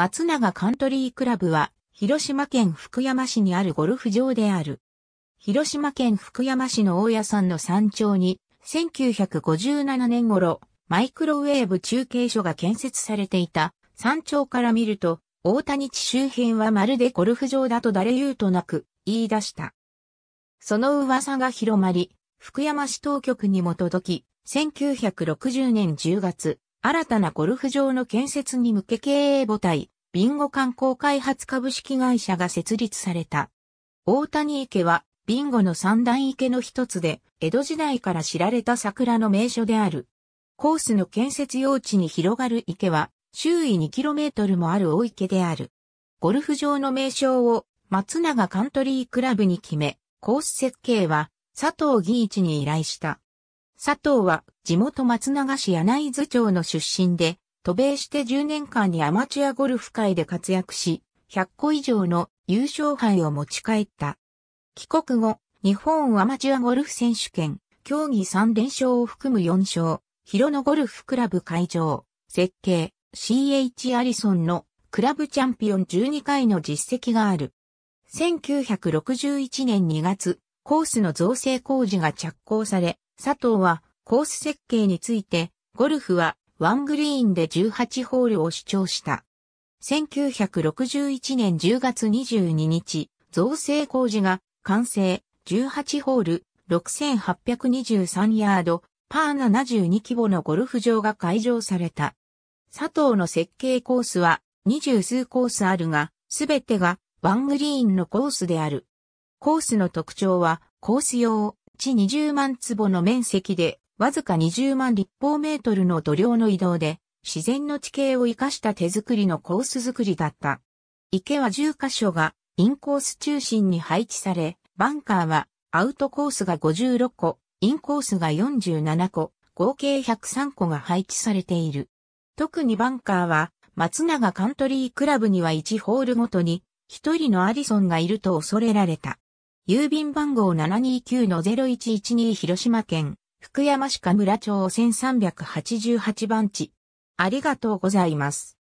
松永カントリークラブは、広島県福山市にあるゴルフ場である。広島県福山市の大屋んの山頂に、1957年頃、マイクロウェーブ中継所が建設されていた山頂から見ると、大谷地周辺はまるでゴルフ場だと誰言うとなく言い出した。その噂が広まり、福山市当局にも届き、1960年10月、新たなゴルフ場の建設に向け経営母体、ビンゴ観光開発株式会社が設立された。大谷池は、ビンゴの三段池の一つで、江戸時代から知られた桜の名所である。コースの建設用地に広がる池は、周囲 2km もある大池である。ゴルフ場の名称を、松永カントリークラブに決め、コース設計は、佐藤義一に依頼した。佐藤は地元松永市柳津町の出身で、渡米して10年間にアマチュアゴルフ界で活躍し、100個以上の優勝杯を持ち帰った。帰国後、日本アマチュアゴルフ選手権、競技3連勝を含む4勝、広野ゴルフクラブ会場、設計、CH アリソンのクラブチャンピオン12回の実績がある。1961年2月、コースの造成工事が着工され、佐藤はコース設計について、ゴルフはワングリーンで18ホールを主張した。1961年10月22日、造成工事が完成18ホール6823ヤード、パー72規模のゴルフ場が開場された。佐藤の設計コースは20数コースあるが、すべてがワングリーンのコースである。コースの特徴は、コース用、地20万坪の面積で、わずか20万立方メートルの土量の移動で、自然の地形を生かした手作りのコース作りだった。池は10カ所がインコース中心に配置され、バンカーはアウトコースが56個、インコースが47個、合計103個が配置されている。特にバンカーは松永カントリークラブには1ホールごとに1人のアディソンがいると恐れられた。郵便番号729-0112広島県福山市神村町1388番地。ありがとうございます。